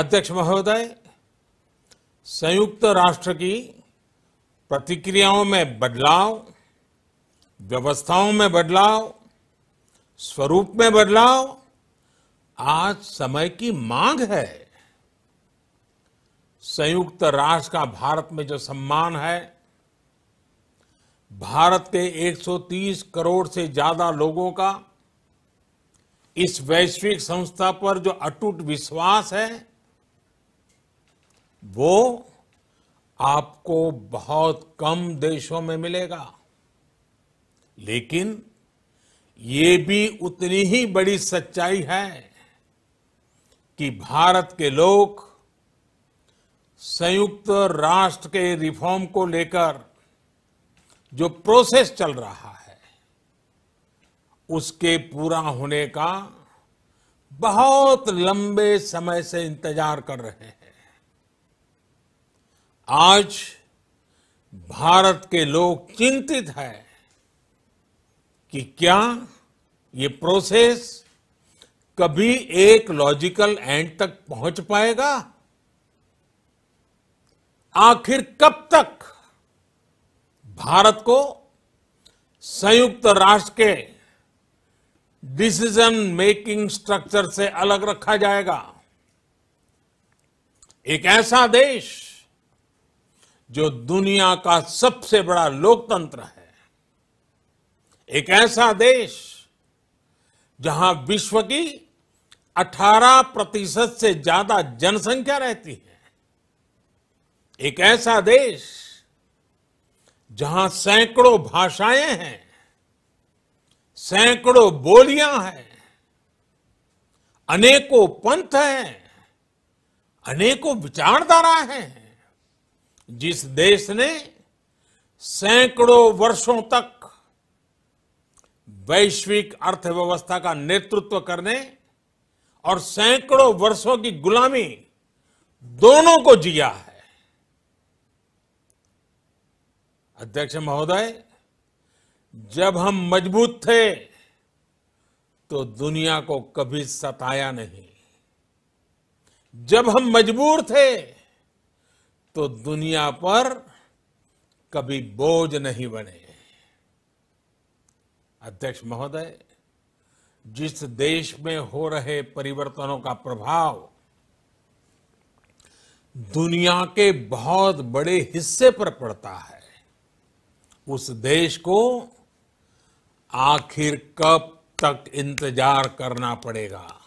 अध्यक्ष महोदय संयुक्त राष्ट्र की प्रतिक्रियाओं में बदलाव व्यवस्थाओं में बदलाव स्वरूप में बदलाव आज समय की मांग है संयुक्त राष्ट्र का भारत में जो सम्मान है भारत के 130 करोड़ से ज्यादा लोगों का इस वैश्विक संस्था पर जो अटूट विश्वास है वो आपको बहुत कम देशों में मिलेगा लेकिन ये भी उतनी ही बड़ी सच्चाई है कि भारत के लोग संयुक्त राष्ट्र के रिफॉर्म को लेकर जो प्रोसेस चल रहा है उसके पूरा होने का बहुत लंबे समय से इंतजार कर रहे हैं आज भारत के लोग चिंतित हैं कि क्या ये प्रोसेस कभी एक लॉजिकल एंड तक पहुंच पाएगा आखिर कब तक भारत को संयुक्त राष्ट्र के डिसीजन मेकिंग स्ट्रक्चर से अलग रखा जाएगा एक ऐसा देश जो दुनिया का सबसे बड़ा लोकतंत्र है एक ऐसा देश जहां विश्व की 18 प्रतिशत से ज्यादा जनसंख्या रहती है एक ऐसा देश जहां सैकड़ों भाषाएं हैं सैकड़ों बोलियां हैं अनेकों पंथ हैं अनेकों विचारधारा हैं जिस देश ने सैकड़ों वर्षों तक वैश्विक अर्थव्यवस्था का नेतृत्व करने और सैकड़ों वर्षों की गुलामी दोनों को जिया है अध्यक्ष महोदय जब हम मजबूत थे तो दुनिया को कभी सताया नहीं जब हम मजबूर थे तो दुनिया पर कभी बोझ नहीं बने अध्यक्ष महोदय जिस देश में हो रहे परिवर्तनों का प्रभाव दुनिया के बहुत बड़े हिस्से पर पड़ता है उस देश को आखिर कब तक इंतजार करना पड़ेगा